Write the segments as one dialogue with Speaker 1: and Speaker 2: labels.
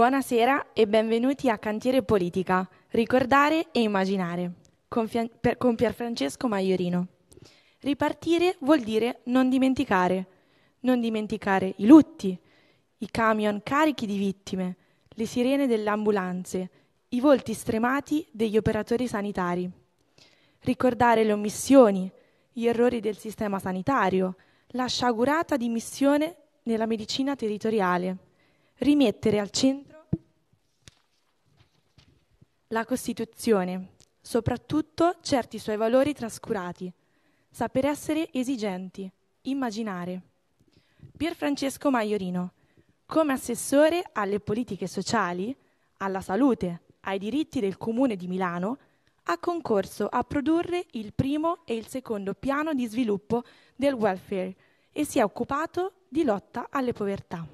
Speaker 1: Buonasera e benvenuti a Cantiere Politica, ricordare e immaginare, con, Fian- per- con Pierfrancesco Maiorino. Ripartire vuol dire non dimenticare, non dimenticare i lutti, i camion carichi di vittime, le sirene delle ambulanze, i volti stremati degli operatori sanitari. Ricordare le omissioni, gli errori del sistema sanitario, la sciagurata dimissione nella medicina territoriale. Rimettere al centro la Costituzione, soprattutto certi suoi valori trascurati, saper essere esigenti, immaginare. Pier Francesco Maiorino, come assessore alle politiche sociali, alla salute, ai diritti del Comune di Milano, ha concorso a produrre il primo e il secondo piano di sviluppo del welfare e si è occupato di lotta alle povertà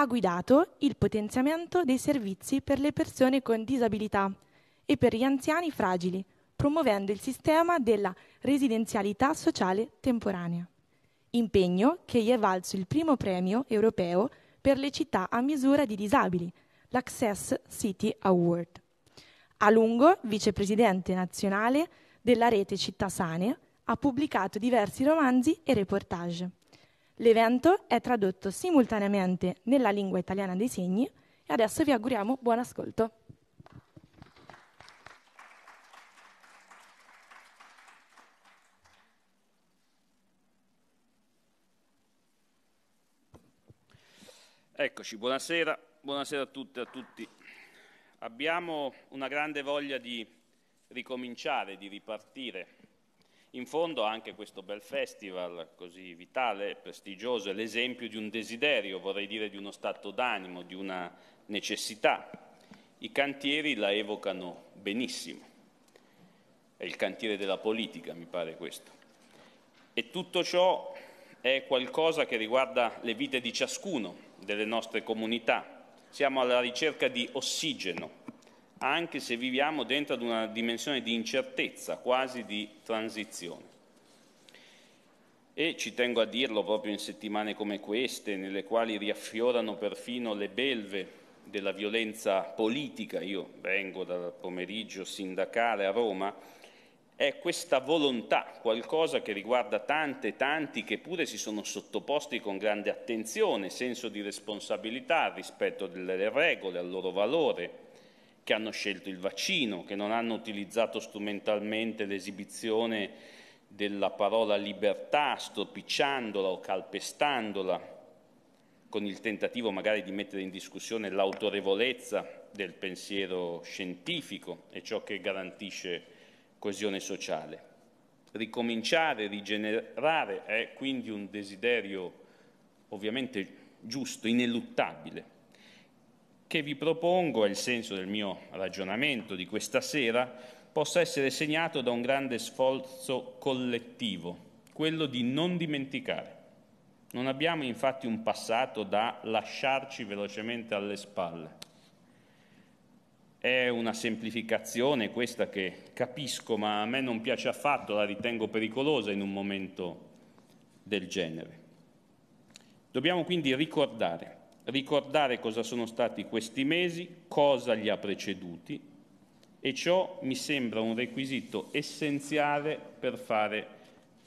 Speaker 1: ha guidato il potenziamento dei servizi per le persone con disabilità e per gli anziani fragili, promuovendo il sistema della residenzialità sociale temporanea. Impegno che gli è valso il primo premio europeo per le città a misura di disabili, l'Access City Award. A lungo vicepresidente nazionale della rete Città Sane, ha pubblicato diversi romanzi e reportage. L'evento è tradotto simultaneamente nella lingua italiana dei segni e adesso vi auguriamo buon ascolto.
Speaker 2: Eccoci, buonasera, buonasera a tutte e a tutti. Abbiamo una grande voglia di ricominciare, di ripartire in fondo anche questo bel festival così vitale, prestigioso, è l'esempio di un desiderio, vorrei dire di uno stato d'animo, di una necessità. I cantieri la evocano benissimo. È il cantiere della politica, mi pare questo. E tutto ciò è qualcosa che riguarda le vite di ciascuno, delle nostre comunità. Siamo alla ricerca di ossigeno, anche se viviamo dentro ad una dimensione di incertezza, quasi di transizione. E ci tengo a dirlo proprio in settimane come queste, nelle quali riaffiorano perfino le belve della violenza politica, io vengo dal pomeriggio sindacale a Roma, è questa volontà, qualcosa che riguarda tante tanti che pure si sono sottoposti con grande attenzione, senso di responsabilità rispetto delle regole, al loro valore, che hanno scelto il vaccino, che non hanno utilizzato strumentalmente l'esibizione della parola libertà, stropicciandola o calpestandola, con il tentativo magari di mettere in discussione l'autorevolezza del pensiero scientifico e ciò che garantisce coesione sociale. Ricominciare, rigenerare è quindi un desiderio ovviamente giusto, ineluttabile che vi propongo, è il senso del mio ragionamento di questa sera, possa essere segnato da un grande sforzo collettivo, quello di non dimenticare. Non abbiamo infatti un passato da lasciarci velocemente alle spalle. È una semplificazione questa che capisco, ma a me non piace affatto, la ritengo pericolosa in un momento del genere. Dobbiamo quindi ricordare ricordare cosa sono stati questi mesi, cosa li ha preceduti e ciò mi sembra un requisito essenziale per fare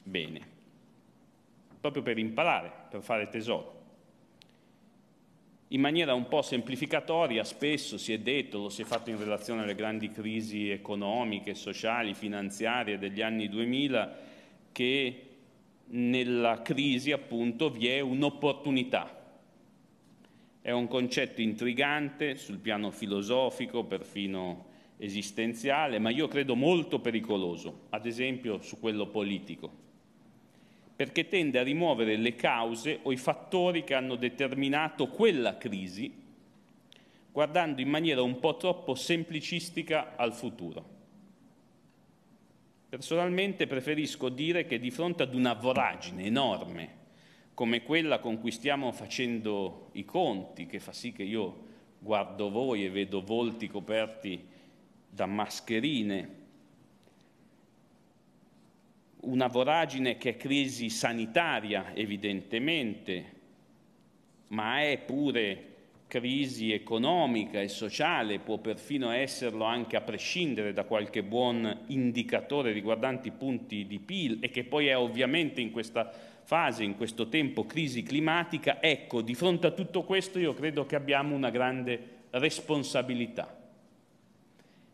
Speaker 2: bene, proprio per imparare, per fare tesoro. In maniera un po' semplificatoria spesso si è detto, lo si è fatto in relazione alle grandi crisi economiche, sociali, finanziarie degli anni 2000, che nella crisi appunto vi è un'opportunità è un concetto intrigante sul piano filosofico, perfino esistenziale, ma io credo molto pericoloso, ad esempio su quello politico, perché tende a rimuovere le cause o i fattori che hanno determinato quella crisi, guardando in maniera un po' troppo semplicistica al futuro. Personalmente preferisco dire che di fronte ad una voragine enorme come quella con cui stiamo facendo i conti, che fa sì che io guardo voi e vedo volti coperti da mascherine, una voragine che è crisi sanitaria evidentemente, ma è pure crisi economica e sociale, può perfino esserlo anche a prescindere da qualche buon indicatore riguardante i punti di PIL e che poi è ovviamente in questa fase, in questo tempo crisi climatica, ecco, di fronte a tutto questo io credo che abbiamo una grande responsabilità.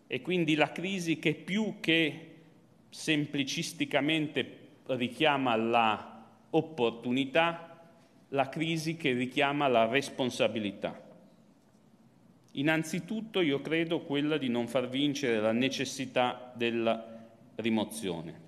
Speaker 2: E quindi la crisi che più che semplicisticamente richiama la opportunità, la crisi che richiama la responsabilità. Innanzitutto io credo quella di non far vincere la necessità della rimozione.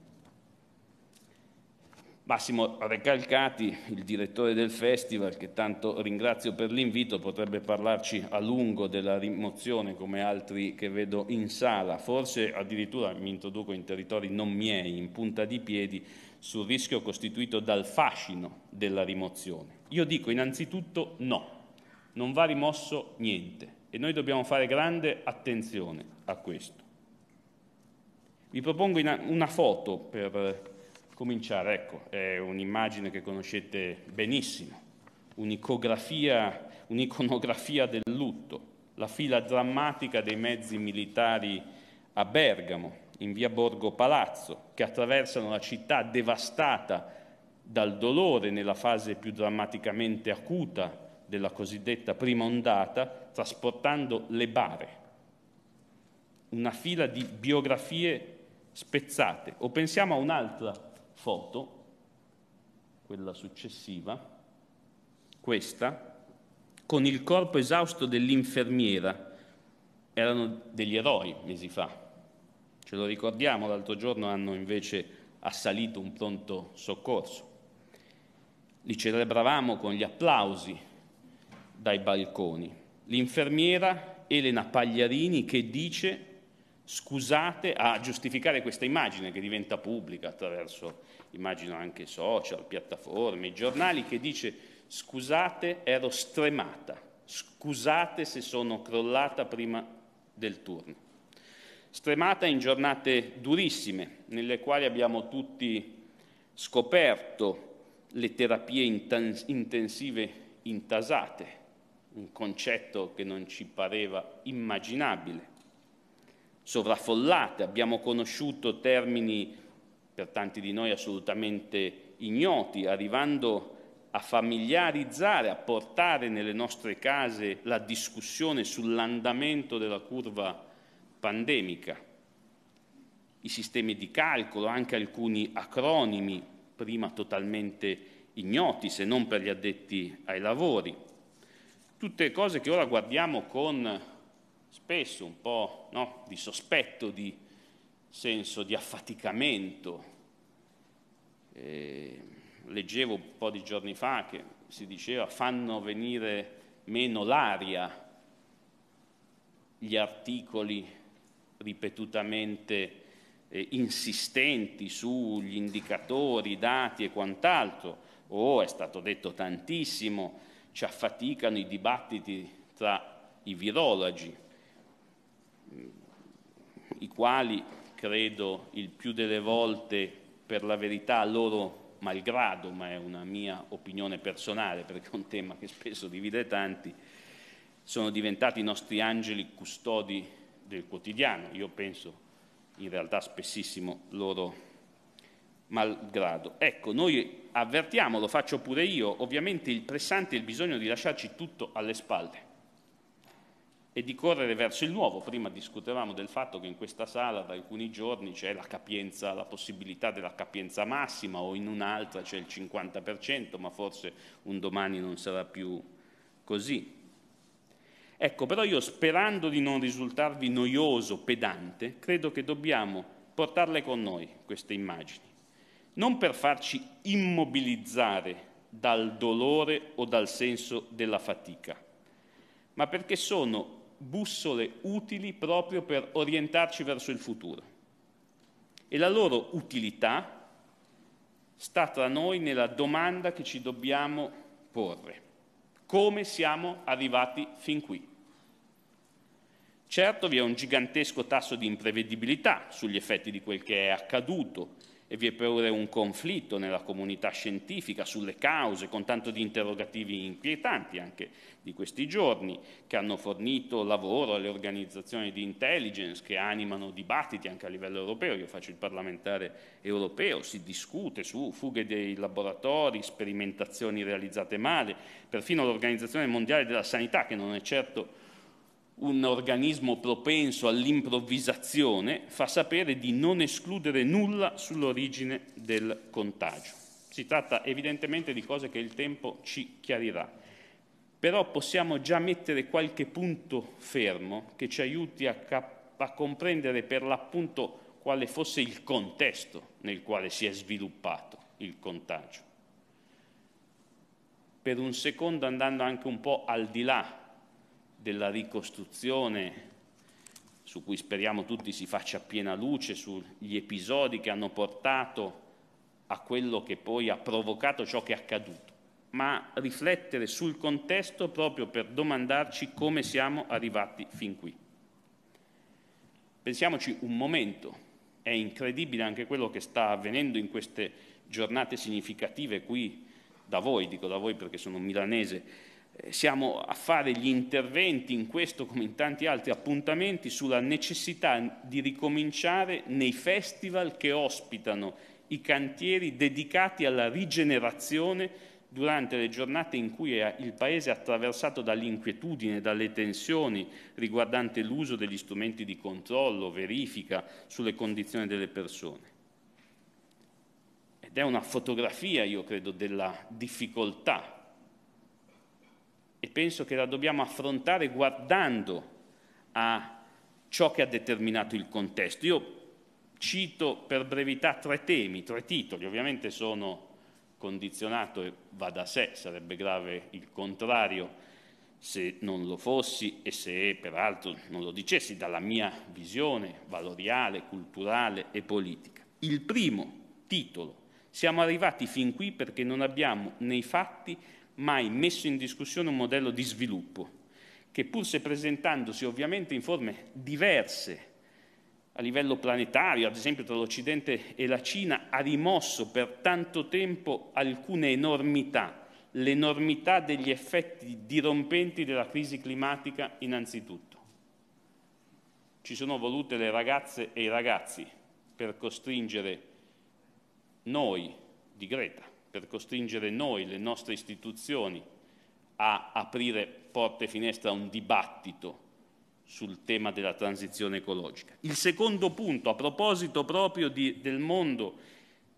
Speaker 2: Massimo Recalcati, il direttore del festival, che tanto ringrazio per l'invito, potrebbe parlarci a lungo della rimozione come altri che vedo in sala, forse addirittura mi introduco in territori non miei, in punta di piedi, sul rischio costituito dal fascino della rimozione. Io dico innanzitutto no, non va rimosso niente e noi dobbiamo fare grande attenzione a questo. Vi propongo una foto per cominciare. Ecco, è un'immagine che conoscete benissimo, un'icografia, un'iconografia del lutto, la fila drammatica dei mezzi militari a Bergamo, in via Borgo Palazzo, che attraversano la città devastata dal dolore nella fase più drammaticamente acuta della cosiddetta prima ondata, trasportando le bare. Una fila di biografie spezzate. O pensiamo a un'altra foto, quella successiva, questa, con il corpo esausto dell'infermiera, erano degli eroi mesi fa. Ce lo ricordiamo, l'altro giorno hanno invece assalito un pronto soccorso. Li celebravamo con gli applausi dai balconi. L'infermiera Elena Pagliarini che dice scusate a giustificare questa immagine che diventa pubblica attraverso, immagino anche social, piattaforme, giornali, che dice scusate ero stremata, scusate se sono crollata prima del turno. Stremata in giornate durissime, nelle quali abbiamo tutti scoperto le terapie intensive intasate, un concetto che non ci pareva immaginabile sovraffollate, abbiamo conosciuto termini per tanti di noi assolutamente ignoti, arrivando a familiarizzare, a portare nelle nostre case la discussione sull'andamento della curva pandemica. I sistemi di calcolo, anche alcuni acronimi, prima totalmente ignoti se non per gli addetti ai lavori. Tutte cose che ora guardiamo con spesso un po' no, di sospetto, di senso di affaticamento. Eh, leggevo un po' di giorni fa che si diceva fanno venire meno l'aria gli articoli ripetutamente eh, insistenti sugli indicatori, i dati e quant'altro. Oh, è stato detto tantissimo, ci affaticano i dibattiti tra i virologi i quali credo il più delle volte per la verità loro malgrado, ma è una mia opinione personale perché è un tema che spesso divide tanti, sono diventati i nostri angeli custodi del quotidiano. Io penso in realtà spessissimo loro malgrado. Ecco, noi avvertiamo, lo faccio pure io, ovviamente il pressante è il bisogno di lasciarci tutto alle spalle e di correre verso il nuovo. Prima discutevamo del fatto che in questa sala da alcuni giorni c'è la capienza, la possibilità della capienza massima o in un'altra c'è il 50%, ma forse un domani non sarà più così. Ecco, però io sperando di non risultarvi noioso, pedante, credo che dobbiamo portarle con noi queste immagini, non per farci immobilizzare dal dolore o dal senso della fatica, ma perché sono bussole utili proprio per orientarci verso il futuro. E la loro utilità sta tra noi nella domanda che ci dobbiamo porre. Come siamo arrivati fin qui? Certo vi è un gigantesco tasso di imprevedibilità sugli effetti di quel che è accaduto e vi è pure un conflitto nella comunità scientifica sulle cause, con tanto di interrogativi inquietanti anche di questi giorni, che hanno fornito lavoro alle organizzazioni di intelligence, che animano dibattiti anche a livello europeo. Io faccio il parlamentare europeo, si discute su fughe dei laboratori, sperimentazioni realizzate male, perfino l'Organizzazione Mondiale della Sanità, che non è certo un organismo propenso all'improvvisazione, fa sapere di non escludere nulla sull'origine del contagio. Si tratta evidentemente di cose che il tempo ci chiarirà, però possiamo già mettere qualche punto fermo che ci aiuti a, cap- a comprendere per l'appunto quale fosse il contesto nel quale si è sviluppato il contagio. Per un secondo andando anche un po' al di là della ricostruzione su cui speriamo tutti si faccia piena luce, sugli episodi che hanno portato a quello che poi ha provocato ciò che è accaduto, ma riflettere sul contesto proprio per domandarci come siamo arrivati fin qui. Pensiamoci un momento, è incredibile anche quello che sta avvenendo in queste giornate significative qui da voi, dico da voi perché sono milanese, siamo a fare gli interventi in questo come in tanti altri appuntamenti sulla necessità di ricominciare nei festival che ospitano i cantieri dedicati alla rigenerazione durante le giornate in cui il Paese è attraversato dall'inquietudine, dalle tensioni riguardanti l'uso degli strumenti di controllo, verifica sulle condizioni delle persone. Ed è una fotografia, io credo, della difficoltà e penso che la dobbiamo affrontare guardando a ciò che ha determinato il contesto. Io cito per brevità tre temi, tre titoli, ovviamente sono condizionato e va da sé, sarebbe grave il contrario se non lo fossi e se peraltro non lo dicessi dalla mia visione valoriale, culturale e politica. Il primo titolo, siamo arrivati fin qui perché non abbiamo nei fatti mai messo in discussione un modello di sviluppo che pur se presentandosi ovviamente in forme diverse a livello planetario, ad esempio tra l'Occidente e la Cina, ha rimosso per tanto tempo alcune enormità, l'enormità degli effetti dirompenti della crisi climatica innanzitutto. Ci sono volute le ragazze e i ragazzi per costringere noi di Greta per costringere noi, le nostre istituzioni, a aprire porte e finestre a un dibattito sul tema della transizione ecologica. Il secondo punto, a proposito proprio di, del mondo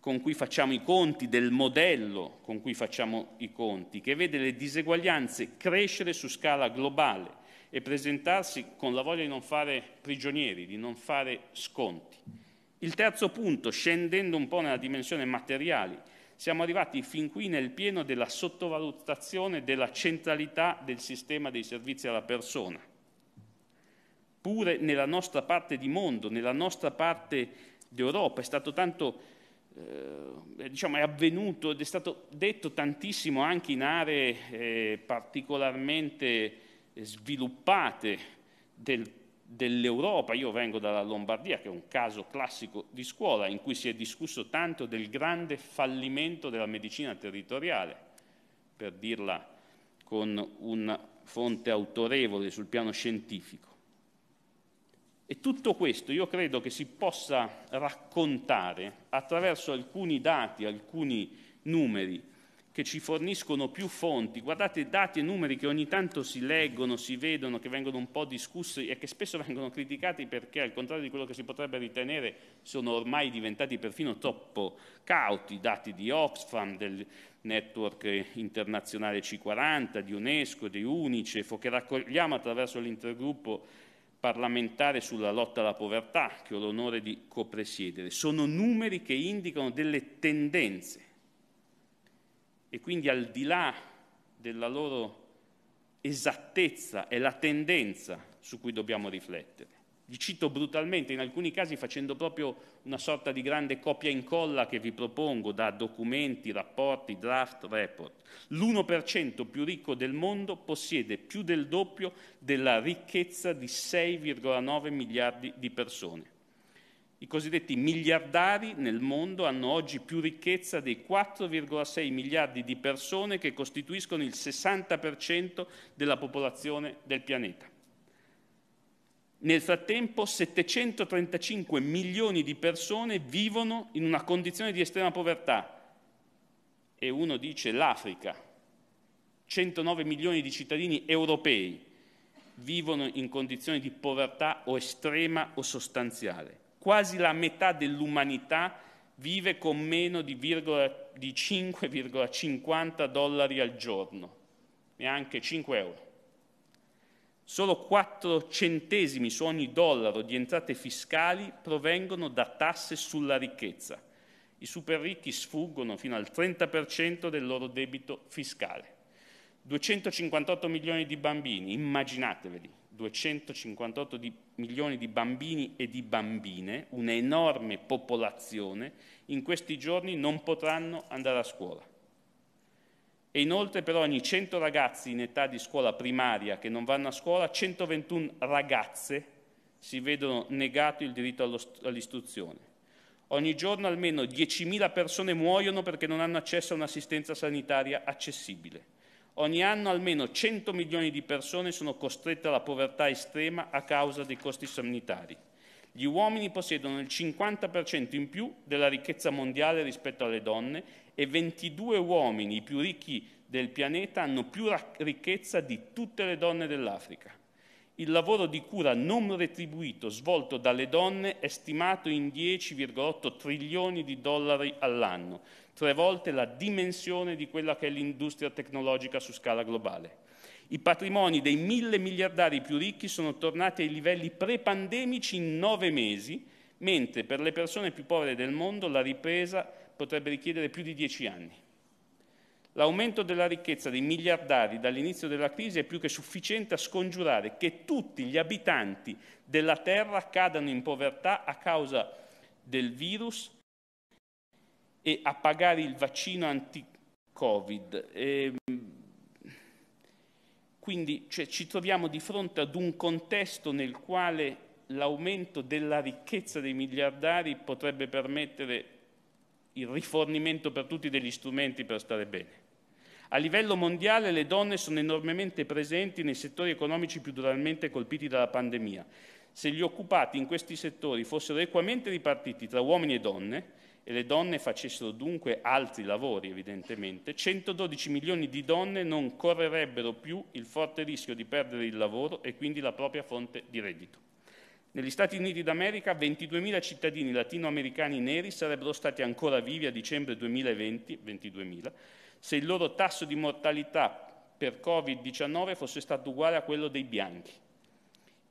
Speaker 2: con cui facciamo i conti, del modello con cui facciamo i conti, che vede le diseguaglianze crescere su scala globale e presentarsi con la voglia di non fare prigionieri, di non fare sconti. Il terzo punto, scendendo un po' nella dimensione materiale, siamo arrivati fin qui nel pieno della sottovalutazione della centralità del sistema dei servizi alla persona. Pure nella nostra parte di mondo, nella nostra parte d'Europa, è stato tanto, eh, diciamo, è avvenuto ed è stato detto tantissimo anche in aree eh, particolarmente eh, sviluppate del dell'Europa, io vengo dalla Lombardia, che è un caso classico di scuola, in cui si è discusso tanto del grande fallimento della medicina territoriale, per dirla con una fonte autorevole sul piano scientifico. E tutto questo io credo che si possa raccontare attraverso alcuni dati, alcuni numeri, che ci forniscono più fonti, guardate dati e numeri che ogni tanto si leggono, si vedono, che vengono un po' discussi e che spesso vengono criticati perché, al contrario di quello che si potrebbe ritenere, sono ormai diventati perfino troppo cauti, dati di Oxfam, del network internazionale C40, di UNESCO, di UNICEF, che raccogliamo attraverso l'intergruppo parlamentare sulla lotta alla povertà, che ho l'onore di copresiedere. Sono numeri che indicano delle tendenze e quindi al di là della loro esattezza è la tendenza su cui dobbiamo riflettere. Vi cito brutalmente, in alcuni casi facendo proprio una sorta di grande copia e incolla che vi propongo da documenti, rapporti, draft, report. L'1% più ricco del mondo possiede più del doppio della ricchezza di 6,9 miliardi di persone. I cosiddetti miliardari nel mondo hanno oggi più ricchezza dei 4,6 miliardi di persone che costituiscono il 60% della popolazione del pianeta. Nel frattempo 735 milioni di persone vivono in una condizione di estrema povertà e uno dice l'Africa, 109 milioni di cittadini europei vivono in condizioni di povertà o estrema o sostanziale Quasi la metà dell'umanità vive con meno di, di 5,50 dollari al giorno, neanche 5 euro. Solo 4 centesimi su ogni dollaro di entrate fiscali provengono da tasse sulla ricchezza. I super ricchi sfuggono fino al 30% del loro debito fiscale. 258 milioni di bambini, immaginateveli, 258 di milioni di bambini e di bambine, un'enorme popolazione, in questi giorni non potranno andare a scuola. E inoltre per ogni 100 ragazzi in età di scuola primaria che non vanno a scuola, 121 ragazze si vedono negato il diritto all'istruzione. Ogni giorno almeno 10.000 persone muoiono perché non hanno accesso a un'assistenza sanitaria accessibile. Ogni anno almeno 100 milioni di persone sono costrette alla povertà estrema a causa dei costi sanitari. Gli uomini possiedono il 50% in più della ricchezza mondiale rispetto alle donne e 22 uomini, i più ricchi del pianeta, hanno più ricchezza di tutte le donne dell'Africa. Il lavoro di cura non retribuito svolto dalle donne è stimato in 10,8 trilioni di dollari all'anno, tre volte la dimensione di quella che è l'industria tecnologica su scala globale. I patrimoni dei mille miliardari più ricchi sono tornati ai livelli pre-pandemici in nove mesi, mentre per le persone più povere del mondo la ripresa potrebbe richiedere più di dieci anni. L'aumento della ricchezza dei miliardari dall'inizio della crisi è più che sufficiente a scongiurare che tutti gli abitanti della Terra cadano in povertà a causa del virus e a pagare il vaccino anti-Covid. E, ehm, quindi cioè, ci troviamo di fronte ad un contesto nel quale l'aumento della ricchezza dei miliardari potrebbe permettere il rifornimento per tutti degli strumenti per stare bene. A livello mondiale le donne sono enormemente presenti nei settori economici più duramente colpiti dalla pandemia. Se gli occupati in questi settori fossero equamente ripartiti tra uomini e donne, e le donne facessero dunque altri lavori, evidentemente, 112 milioni di donne non correrebbero più il forte rischio di perdere il lavoro e quindi la propria fonte di reddito. Negli Stati Uniti d'America 22.000 cittadini latinoamericani neri sarebbero stati ancora vivi a dicembre 2020, 22.000, se il loro tasso di mortalità per Covid-19 fosse stato uguale a quello dei bianchi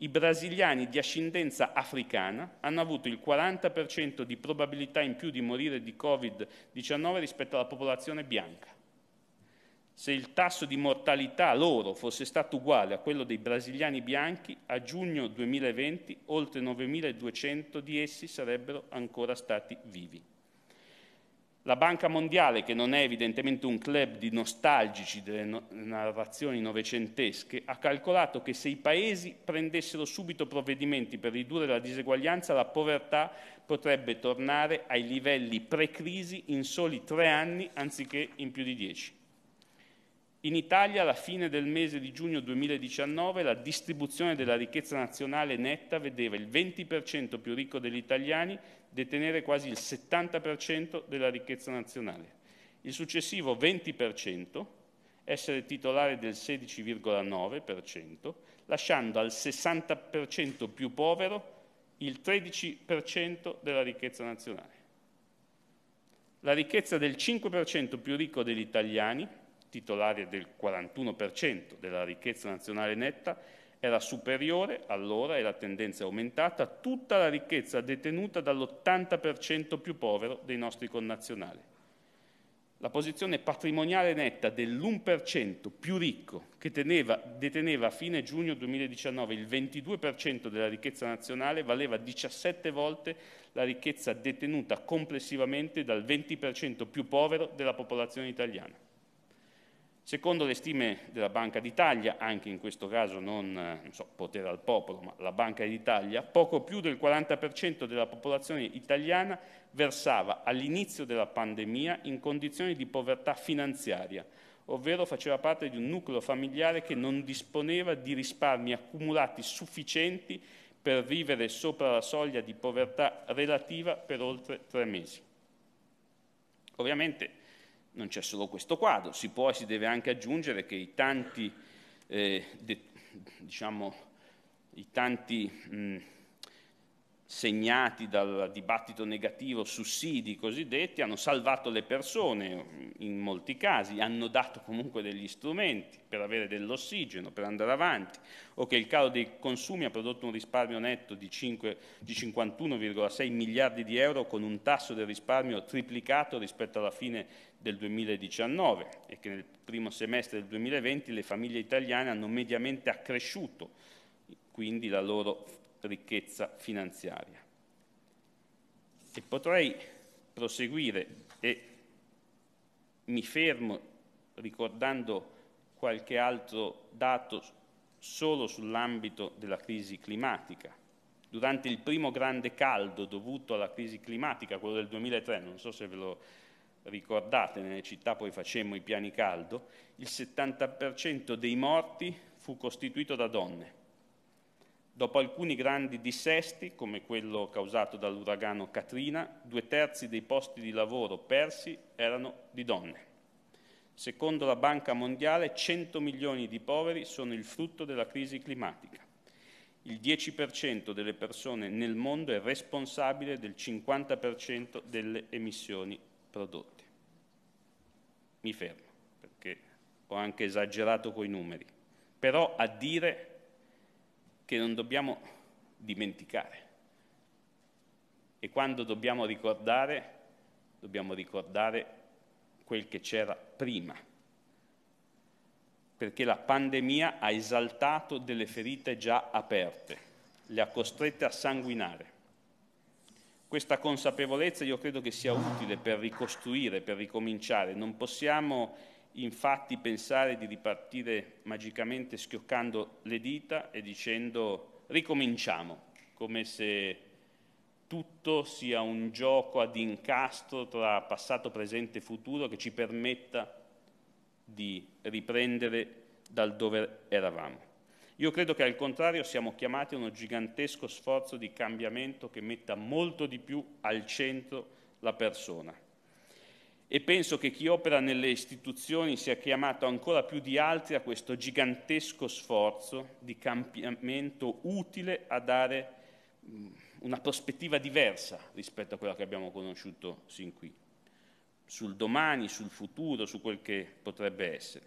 Speaker 2: i brasiliani di ascendenza africana hanno avuto il 40% di probabilità in più di morire di Covid-19 rispetto alla popolazione bianca. Se il tasso di mortalità loro fosse stato uguale a quello dei brasiliani bianchi, a giugno 2020 oltre 9.200 di essi sarebbero ancora stati vivi. La Banca Mondiale, che non è evidentemente un club di nostalgici delle no- narrazioni novecentesche, ha calcolato che se i paesi prendessero subito provvedimenti per ridurre la diseguaglianza, la povertà potrebbe tornare ai livelli pre-crisi in soli tre anni anziché in più di dieci. In Italia alla fine del mese di giugno 2019 la distribuzione della ricchezza nazionale netta vedeva il 20% più ricco degli italiani detenere quasi il 70% della ricchezza nazionale, il successivo 20% essere titolare del 16,9%, lasciando al 60% più povero il 13% della ricchezza nazionale. La ricchezza del 5% più ricco degli italiani titolare del 41% della ricchezza nazionale netta, era superiore allora e la tendenza è aumentata a tutta la ricchezza detenuta dall'80% più povero dei nostri connazionali. La posizione patrimoniale netta dell'1% più ricco che teneva, deteneva a fine giugno 2019 il 22% della ricchezza nazionale valeva 17 volte la ricchezza detenuta complessivamente dal 20% più povero della popolazione italiana. Secondo le stime della Banca d'Italia, anche in questo caso non, eh, non so, potere al popolo, ma la Banca d'Italia, poco più del 40% della popolazione italiana versava all'inizio della pandemia in condizioni di povertà finanziaria, ovvero faceva parte di un nucleo familiare che non disponeva di risparmi accumulati sufficienti per vivere sopra la soglia di povertà relativa per oltre tre mesi. Ovviamente non c'è solo questo quadro, si può e si deve anche aggiungere che i tanti, eh, de, diciamo, i tanti mh, segnati dal dibattito negativo, sussidi cosiddetti, hanno salvato le persone mm, in molti casi, hanno dato comunque degli strumenti per avere dell'ossigeno, per andare avanti, o che il calo dei consumi ha prodotto un risparmio netto di, di 51,6 miliardi di euro con un tasso del risparmio triplicato rispetto alla fine del 2019 e che nel primo semestre del 2020 le famiglie italiane hanno mediamente accresciuto quindi la loro ricchezza finanziaria. E potrei proseguire e mi fermo ricordando qualche altro dato solo sull'ambito della crisi climatica. Durante il primo grande caldo dovuto alla crisi climatica, quello del 2003, non so se ve lo ricordate, nelle città poi facemmo i piani caldo, il 70% dei morti fu costituito da donne Dopo alcuni grandi dissesti, come quello causato dall'uragano Katrina, due terzi dei posti di lavoro persi erano di donne. Secondo la Banca Mondiale, 100 milioni di poveri sono il frutto della crisi climatica. Il 10% delle persone nel mondo è responsabile del 50% delle emissioni prodotte. Mi fermo, perché ho anche esagerato coi numeri. Però a dire che non dobbiamo dimenticare. E quando dobbiamo ricordare, dobbiamo ricordare quel che c'era prima, perché la pandemia ha esaltato delle ferite già aperte, le ha costrette a sanguinare. Questa consapevolezza io credo che sia utile per ricostruire, per ricominciare. Non possiamo Infatti pensare di ripartire magicamente schioccando le dita e dicendo ricominciamo, come se tutto sia un gioco ad incastro tra passato, presente e futuro che ci permetta di riprendere dal dove eravamo. Io credo che al contrario siamo chiamati a uno gigantesco sforzo di cambiamento che metta molto di più al centro la persona e penso che chi opera nelle istituzioni sia chiamato ancora più di altri a questo gigantesco sforzo di cambiamento utile a dare mm, una prospettiva diversa rispetto a quella che abbiamo conosciuto sin qui, sul domani, sul futuro, su quel che potrebbe essere.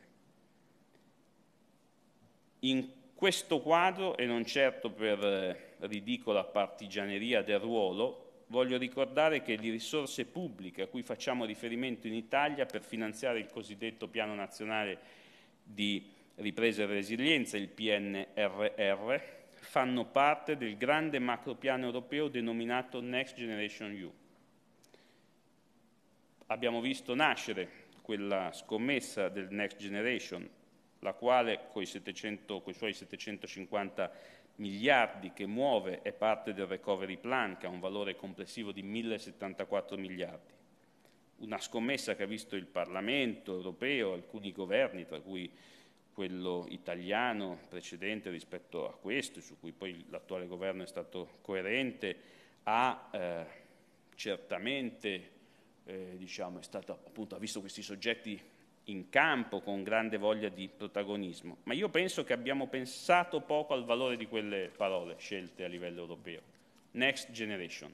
Speaker 2: In questo quadro, e non certo per eh, ridicola partigianeria del ruolo, voglio ricordare che le risorse pubbliche a cui facciamo riferimento in Italia per finanziare il cosiddetto Piano Nazionale di Ripresa e Resilienza, il PNRR, fanno parte del grande macropiano europeo denominato Next Generation EU. Abbiamo visto nascere quella scommessa del Next Generation, la quale con i suoi 750 miliardi che muove è parte del recovery plan che ha un valore complessivo di 1074 miliardi. Una scommessa che ha visto il Parlamento europeo, alcuni governi, tra cui quello italiano precedente rispetto a questo, su cui poi l'attuale governo è stato coerente, ha eh, certamente eh, diciamo, stato, appunto, ha visto questi soggetti in campo con grande voglia di protagonismo, ma io penso che abbiamo pensato poco al valore di quelle parole scelte a livello europeo. Next generation.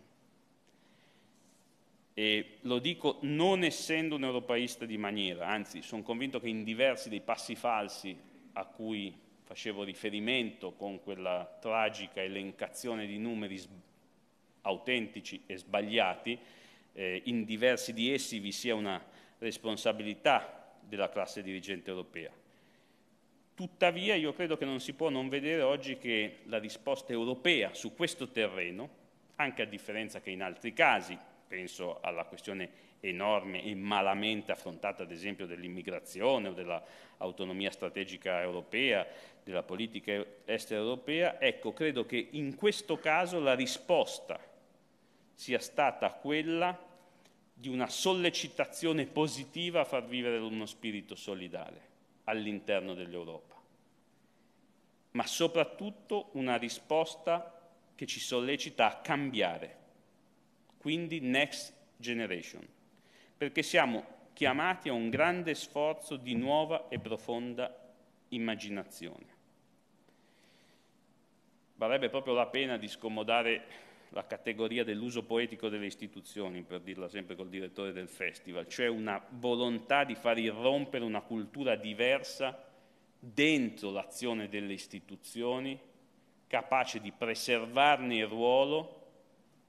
Speaker 2: E lo dico non essendo un europeista di maniera, anzi sono convinto che in diversi dei passi falsi a cui facevo riferimento con quella tragica elencazione di numeri autentici e sbagliati, eh, in diversi di essi vi sia una responsabilità della classe dirigente europea. Tuttavia io credo che non si può non vedere oggi che la risposta europea su questo terreno, anche a differenza che in altri casi, penso alla questione enorme e malamente affrontata ad esempio dell'immigrazione o dell'autonomia strategica europea, della politica estera europea, ecco, credo che in questo caso la risposta sia stata quella di una sollecitazione positiva a far vivere uno spirito solidale all'interno dell'Europa, ma soprattutto una risposta che ci sollecita a cambiare, quindi next generation, perché siamo chiamati a un grande sforzo di nuova e profonda immaginazione. Varrebbe proprio la pena di scomodare la categoria dell'uso poetico delle istituzioni, per dirla sempre col direttore del festival, cioè una volontà di far irrompere una cultura diversa dentro l'azione delle istituzioni, capace di preservarne il ruolo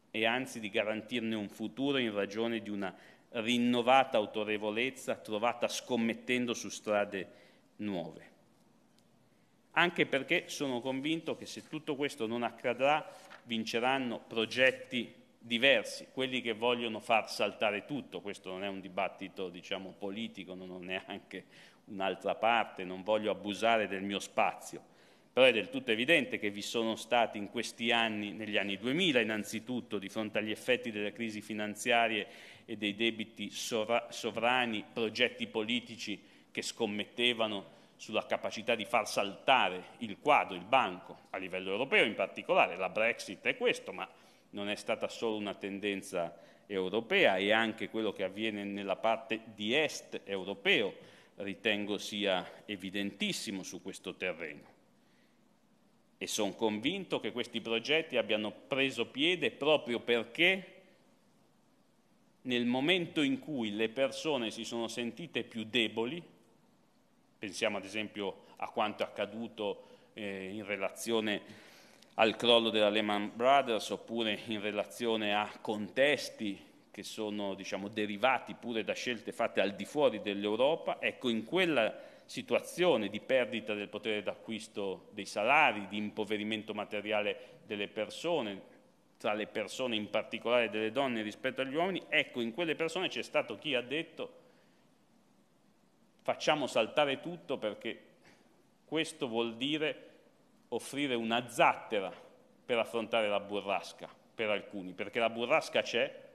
Speaker 2: e anzi di garantirne un futuro in ragione di una rinnovata autorevolezza trovata scommettendo su strade nuove anche perché sono convinto che se tutto questo non accadrà vinceranno progetti diversi, quelli che vogliono far saltare tutto, questo non è un dibattito diciamo, politico, non ho neanche un'altra parte, non voglio abusare del mio spazio, però è del tutto evidente che vi sono stati in questi anni, negli anni 2000 innanzitutto, di fronte agli effetti delle crisi finanziarie e dei debiti sovra- sovrani, progetti politici che scommettevano sulla capacità di far saltare il quadro, il banco, a livello europeo in particolare, la Brexit è questo, ma non è stata solo una tendenza europea e anche quello che avviene nella parte di est europeo ritengo sia evidentissimo su questo terreno. E sono convinto che questi progetti abbiano preso piede proprio perché nel momento in cui le persone si sono sentite più deboli, Pensiamo ad esempio a quanto è accaduto eh, in relazione al crollo della Lehman Brothers oppure in relazione a contesti che sono diciamo, derivati pure da scelte fatte al di fuori dell'Europa, ecco in quella situazione di perdita del potere d'acquisto dei salari, di impoverimento materiale delle persone, tra le persone in particolare delle donne rispetto agli uomini, ecco in quelle persone c'è stato chi ha detto facciamo saltare tutto perché questo vuol dire offrire una zattera per affrontare la burrasca per alcuni, perché la burrasca c'è,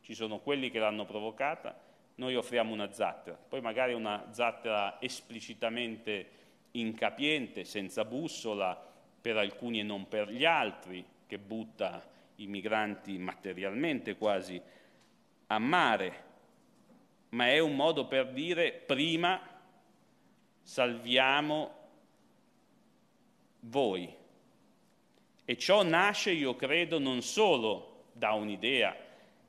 Speaker 2: ci sono quelli che l'hanno provocata, noi offriamo una zattera, poi magari una zattera esplicitamente incapiente, senza bussola, per alcuni e non per gli altri, che butta i migranti materialmente quasi a mare, ma è un modo per dire prima salviamo voi. E ciò nasce, io credo, non solo da un'idea,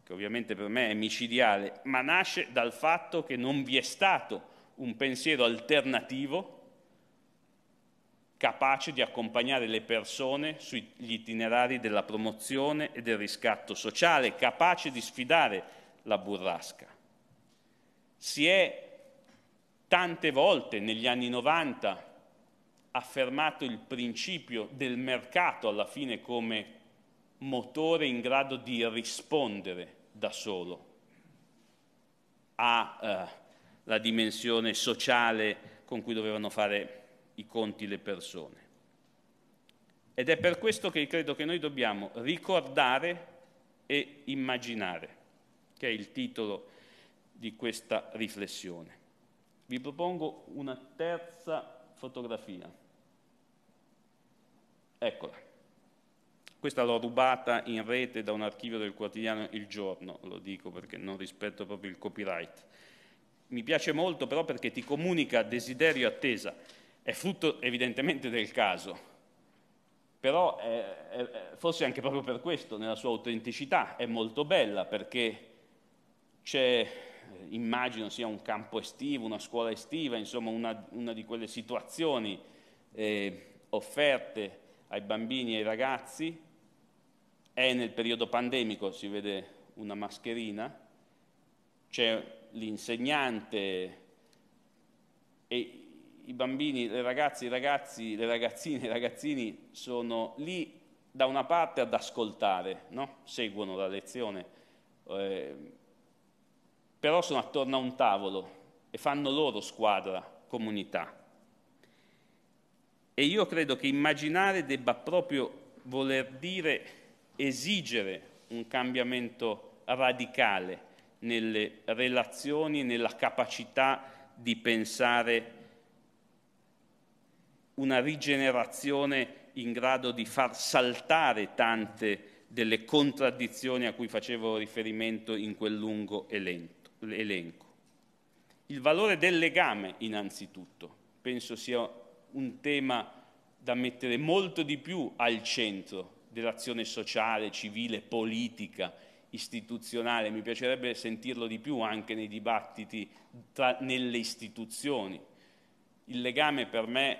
Speaker 2: che ovviamente per me è micidiale, ma nasce dal fatto che non vi è stato un pensiero alternativo capace di accompagnare le persone sugli itinerari della promozione e del riscatto sociale, capace di sfidare la burrasca. Si è tante volte negli anni 90 affermato il principio del mercato alla fine come motore in grado di rispondere da solo alla eh, dimensione sociale con cui dovevano fare i conti le persone. Ed è per questo che credo che noi dobbiamo ricordare e immaginare, che è il titolo di questa riflessione. Vi propongo una terza fotografia. Eccola. Questa l'ho rubata in rete da un archivio del quotidiano Il Giorno, lo dico perché non rispetto proprio il copyright. Mi piace molto però perché ti comunica desiderio e attesa. È frutto evidentemente del caso, però è, è, forse anche proprio per questo, nella sua autenticità, è molto bella perché c'è eh, immagino sia un campo estivo, una scuola estiva, insomma una, una di quelle situazioni eh, offerte ai bambini e ai ragazzi. È nel periodo pandemico, si vede una mascherina, c'è l'insegnante e i bambini, le ragazze, i ragazzi, le ragazzine, i ragazzini sono lì da una parte ad ascoltare, no? seguono la lezione. Eh, però sono attorno a un tavolo e fanno loro squadra, comunità. E io credo che immaginare debba proprio voler dire esigere un cambiamento radicale nelle relazioni, nella capacità di pensare una rigenerazione in grado di far saltare tante delle contraddizioni a cui facevo riferimento in quel lungo elenco elenco. Il valore del legame, innanzitutto, penso sia un tema da mettere molto di più al centro dell'azione sociale, civile, politica, istituzionale. Mi piacerebbe sentirlo di più anche nei dibattiti tra, nelle istituzioni. Il legame per me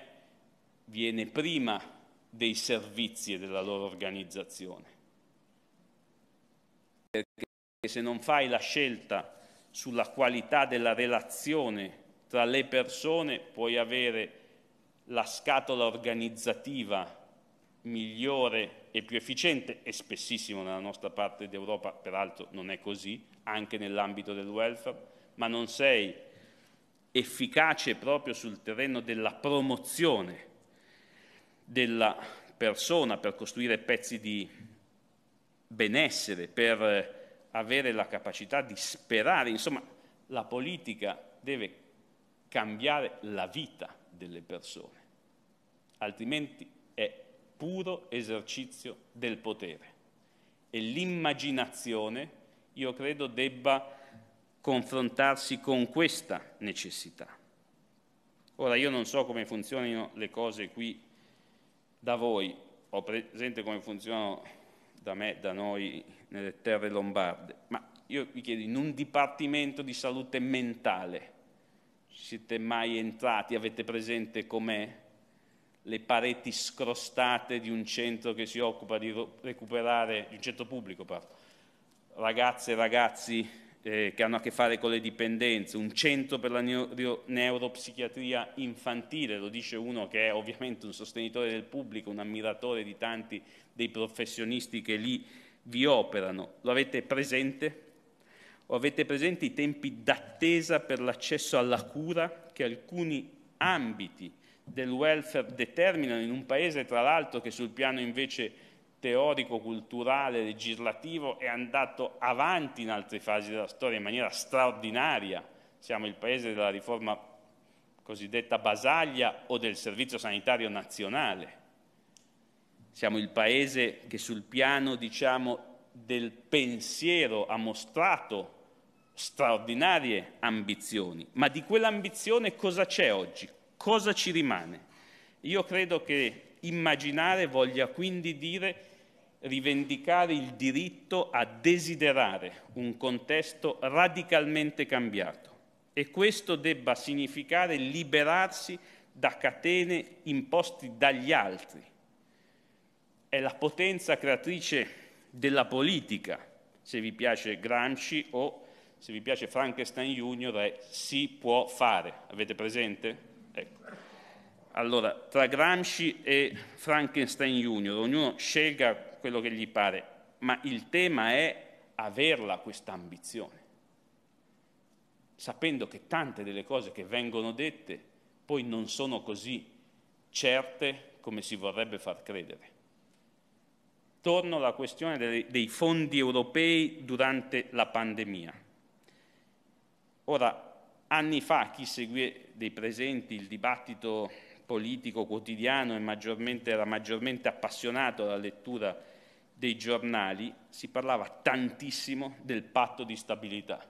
Speaker 2: viene prima dei servizi e della loro organizzazione. Perché se non fai la scelta sulla qualità della relazione tra le persone, puoi avere la scatola organizzativa migliore e più efficiente, e spessissimo nella nostra parte d'Europa, peraltro non è così, anche nell'ambito del welfare, ma non sei efficace proprio sul terreno della promozione della persona per costruire pezzi di benessere, per avere la capacità di sperare, insomma la politica deve cambiare la vita delle persone, altrimenti è puro esercizio del potere e l'immaginazione io credo debba confrontarsi con questa necessità. Ora io non so come funzionino le cose qui da voi, ho presente come funzionano da me, da noi nelle terre lombarde. Ma io vi chiedo, in un dipartimento di salute mentale siete mai entrati, avete presente com'è? Le pareti scrostate di un centro che si occupa di recuperare, di un centro pubblico, parlo, ragazze e ragazzi eh, che hanno a che fare con le dipendenze, un centro per la neuro- neuropsichiatria infantile, lo dice uno che è ovviamente un sostenitore del pubblico, un ammiratore di tanti dei professionisti che lì vi operano. Lo avete presente? O avete presente i tempi d'attesa per l'accesso alla cura che alcuni ambiti del welfare determinano in un paese, tra l'altro, che sul piano invece teorico, culturale, legislativo è andato avanti in altre fasi della storia in maniera straordinaria. Siamo il paese della riforma cosiddetta Basaglia o del Servizio Sanitario Nazionale. Siamo il paese che sul piano, diciamo, del pensiero ha mostrato straordinarie ambizioni, ma di quell'ambizione cosa c'è oggi? Cosa ci rimane? Io credo che immaginare voglia quindi dire rivendicare il diritto a desiderare un contesto radicalmente cambiato e questo debba significare liberarsi da catene imposte dagli altri, è la potenza creatrice della politica. Se vi piace Gramsci o se vi piace Frankenstein Junior è eh, si può fare. Avete presente? Ecco. Allora, tra Gramsci e Frankenstein Junior, ognuno scelga quello che gli pare, ma il tema è averla questa ambizione, sapendo che tante delle cose che vengono dette poi non sono così certe come si vorrebbe far credere. Torno alla questione dei, fondi europei durante la pandemia. Ora, anni fa chi seguì dei presenti il dibattito politico quotidiano e maggiormente, era maggiormente appassionato alla lettura dei giornali, si parlava tantissimo del patto di stabilità.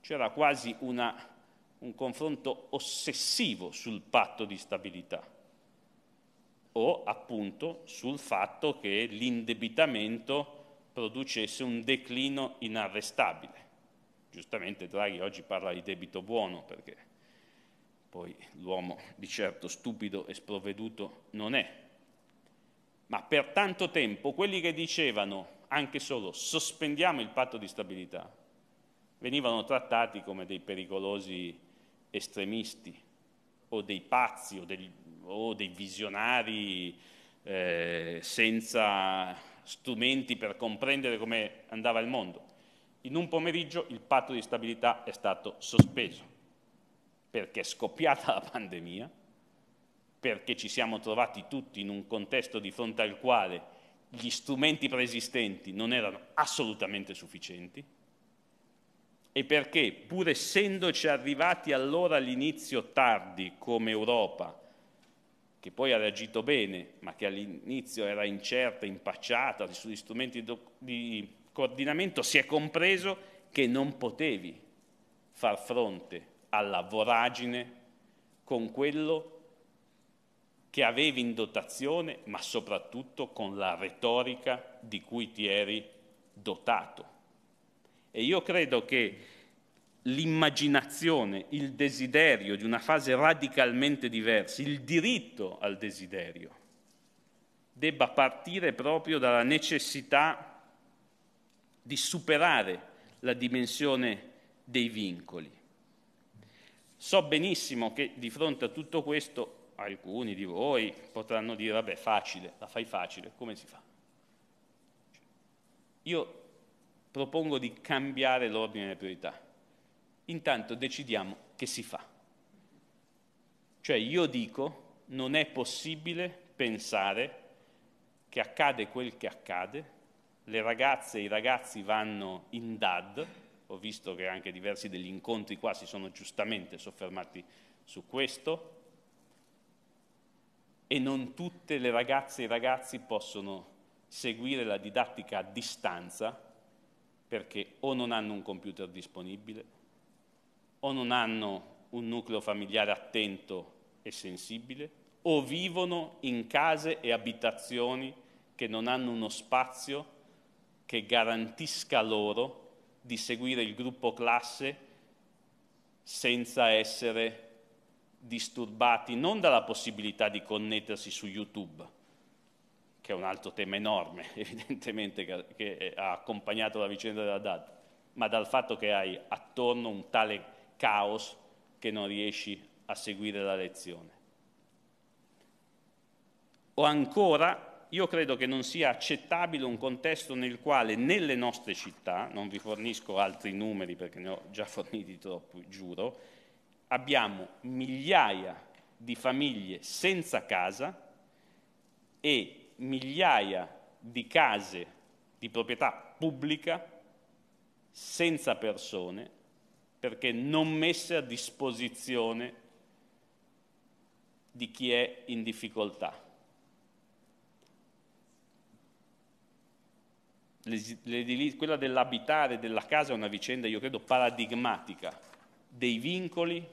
Speaker 2: C'era quasi una, un confronto ossessivo sul patto di stabilità o appunto sul fatto che l'indebitamento producesse un declino inarrestabile. Giustamente Draghi oggi parla di debito buono perché poi l'uomo di certo stupido e sprovveduto non è. Ma per tanto tempo quelli che dicevano anche solo sospendiamo il patto di stabilità venivano trattati come dei pericolosi estremisti o dei pazzi o degli o dei visionari eh, senza strumenti per comprendere come andava il mondo. In un pomeriggio il patto di stabilità è stato sospeso perché è scoppiata la pandemia, perché ci siamo trovati tutti in un contesto di fronte al quale gli strumenti preesistenti non erano assolutamente sufficienti e perché pur essendoci arrivati allora all'inizio tardi come Europa che poi ha reagito bene, ma che all'inizio era incerta, impacciata sugli strumenti di coordinamento, si è compreso che non potevi far fronte alla voragine con quello che avevi in dotazione, ma soprattutto con la retorica di cui ti eri dotato. E io credo che l'immaginazione, il desiderio di una fase radicalmente diversa, il diritto al desiderio, debba partire proprio dalla necessità di superare la dimensione dei vincoli. So benissimo che di fronte a tutto questo alcuni di voi potranno dire, vabbè, facile, la fai facile, come si fa? Io propongo di cambiare l'ordine delle priorità intanto decidiamo che si fa. Cioè io dico, non è possibile pensare che accade quel che accade, le ragazze e i ragazzi vanno in DAD, ho visto che anche diversi degli incontri qua si sono giustamente soffermati su questo, e non tutte le ragazze e i ragazzi possono seguire la didattica a distanza perché o non hanno un computer disponibile, o non hanno un nucleo familiare attento e sensibile, o vivono in case e abitazioni che non hanno uno spazio che garantisca loro di seguire il gruppo classe senza essere disturbati non dalla possibilità di connettersi su YouTube, che è un altro tema enorme, evidentemente, che ha accompagnato la vicenda della DAD, ma dal fatto che hai attorno un tale caos che non riesci a seguire la lezione. O ancora, io credo che non sia accettabile un contesto nel quale nelle nostre città, non vi fornisco altri numeri perché ne ho già forniti troppo, giuro, abbiamo migliaia di famiglie senza casa e migliaia di case di proprietà pubblica senza persone perché non messe a disposizione di chi è in difficoltà. quella dell'abitare, della casa è una vicenda, io credo, paradigmatica dei vincoli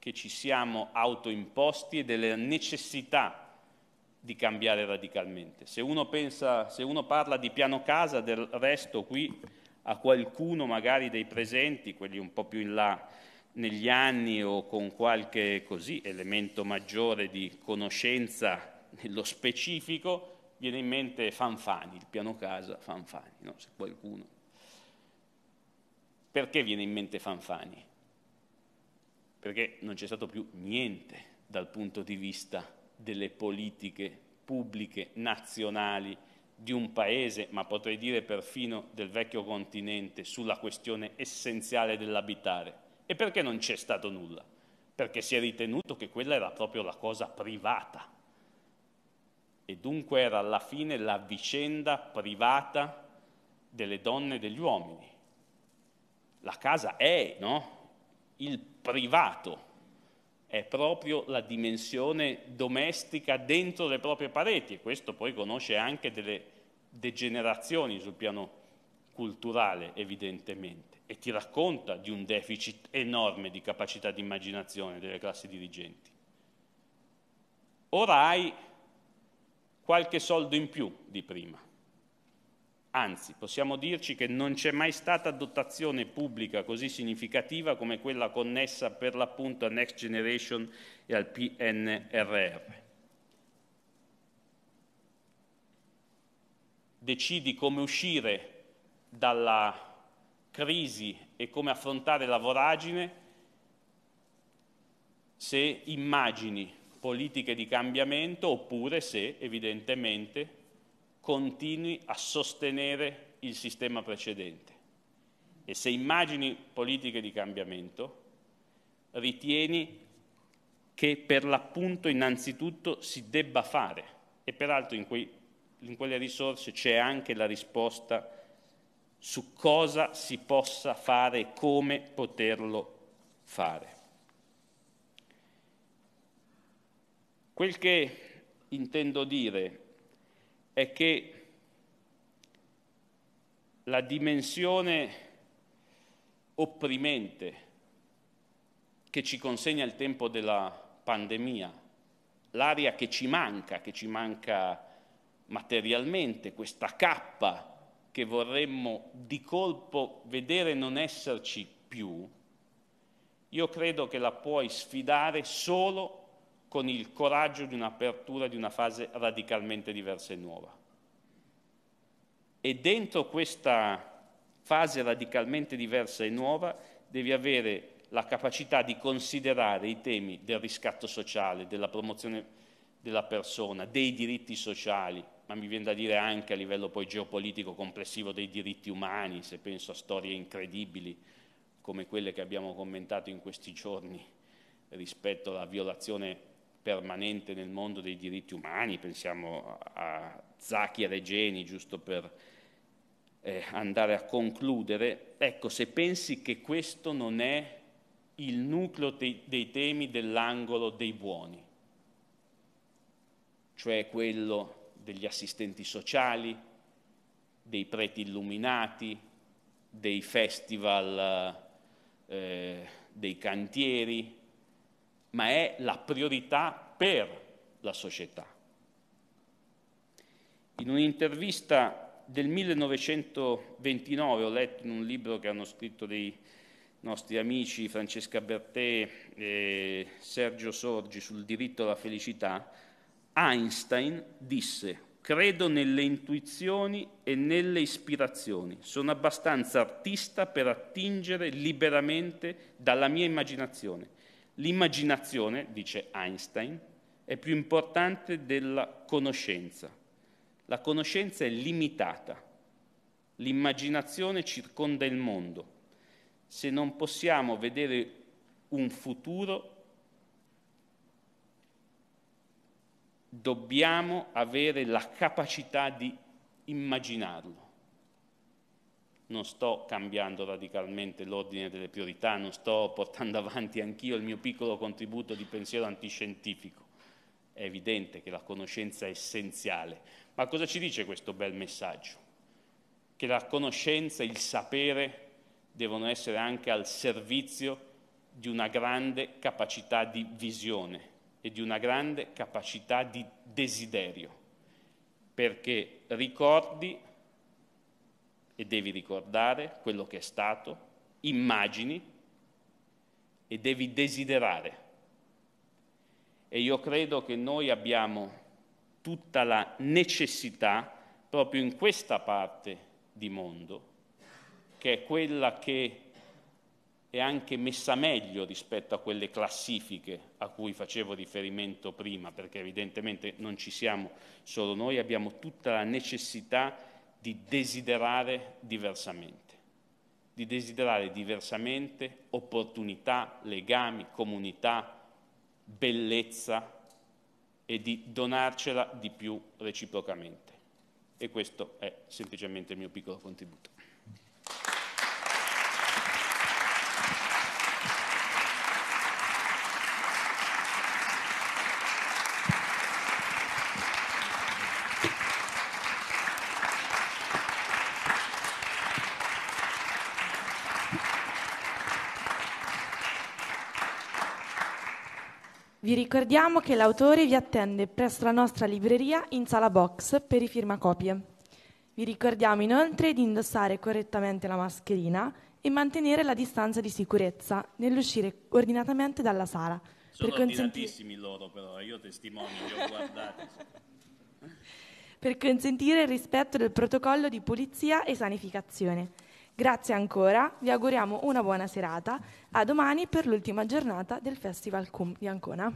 Speaker 2: che ci siamo autoimposti e della necessità di cambiare radicalmente. Se uno, pensa, se uno parla di piano casa, del resto qui a qualcuno magari dei presenti, quelli un po' più in là negli anni o con qualche così, elemento maggiore di conoscenza nello specifico, viene in mente Fanfani, il piano casa Fanfani, no? se qualcuno. Perché viene in mente Fanfani? Perché non c'è stato più niente dal punto di vista delle politiche pubbliche nazionali di un paese, ma potrei dire perfino del vecchio continente, sulla questione essenziale dell'abitare. E perché non c'è stato nulla? Perché si è ritenuto che quella era proprio la cosa privata. E dunque era alla fine la vicenda privata delle donne e degli uomini. La casa è, no? Il privato è proprio la dimensione domestica dentro le proprie pareti e questo poi conosce anche delle degenerazioni sul piano culturale evidentemente e ti racconta di un deficit enorme di capacità di immaginazione delle classi dirigenti. Ora hai qualche soldo in più di prima. Anzi, possiamo dirci che non c'è mai stata dotazione pubblica così significativa come quella connessa per l'appunto a Next Generation e al PNRR. decidi come uscire dalla crisi e come affrontare la voragine se immagini politiche di cambiamento oppure se evidentemente continui a sostenere il sistema precedente. E se immagini politiche di cambiamento, ritieni che per l'appunto innanzitutto si debba fare, e peraltro in quei in quelle risorse c'è anche la risposta su cosa si possa fare e come poterlo fare. Quel che intendo dire è che la dimensione opprimente che ci consegna il tempo della pandemia, l'aria che ci manca, che ci manca materialmente, questa cappa che vorremmo di colpo vedere non esserci più, io credo che la puoi sfidare solo con il coraggio di un'apertura di una fase radicalmente diversa e nuova. E dentro questa fase radicalmente diversa e nuova devi avere la capacità di considerare i temi del riscatto sociale, della promozione della persona, dei diritti sociali, ma mi viene da dire anche a livello poi geopolitico complessivo dei diritti umani, se penso a storie incredibili come quelle che abbiamo commentato in questi giorni rispetto alla violazione permanente nel mondo dei diritti umani, pensiamo a Zacchi e Regeni, giusto per eh, andare a concludere, ecco, se pensi che questo non è il nucleo dei, dei temi dell'angolo dei buoni, cioè quello degli assistenti sociali, dei preti illuminati, dei festival, eh, dei cantieri, ma è la priorità per la società. In un'intervista del 1929 ho letto in un libro che hanno scritto dei nostri amici Francesca Bertè e Sergio Sorgi sul diritto alla felicità, Einstein disse, credo nelle intuizioni e nelle ispirazioni, sono abbastanza artista per attingere liberamente dalla mia immaginazione. L'immaginazione, dice Einstein, è più importante della conoscenza. La conoscenza è limitata, l'immaginazione circonda il mondo. Se non possiamo vedere un futuro, dobbiamo avere la capacità di immaginarlo. Non sto cambiando radicalmente l'ordine delle priorità, non sto portando avanti anch'io il mio piccolo contributo di pensiero antiscientifico. È evidente che la conoscenza è essenziale. Ma cosa ci dice questo bel messaggio? Che la conoscenza, e il sapere devono essere anche al servizio di una grande capacità di visione, e di una grande capacità di desiderio, perché ricordi e devi ricordare quello che è stato, immagini e devi desiderare. E io credo che noi abbiamo tutta la necessità proprio in questa parte di mondo, che è quella che è anche messa meglio rispetto a quelle classifiche a cui facevo riferimento prima, perché evidentemente non ci siamo solo noi, abbiamo tutta la necessità di desiderare diversamente, di desiderare diversamente opportunità, legami, comunità, bellezza e di donarcela di più reciprocamente. E questo è semplicemente il mio piccolo contributo.
Speaker 1: Vi ricordiamo che l'autore vi attende presso la nostra libreria in sala box per i firmacopie. Vi ricordiamo inoltre di indossare correttamente la mascherina e mantenere la distanza di sicurezza nell'uscire ordinatamente dalla sala. Sono per consentire...
Speaker 2: loro però, io testimonio, li ho guardati.
Speaker 1: per consentire il rispetto del protocollo di pulizia e sanificazione. Grazie ancora, vi auguriamo una buona serata. A domani per l'ultima giornata del Festival CUM di Ancona.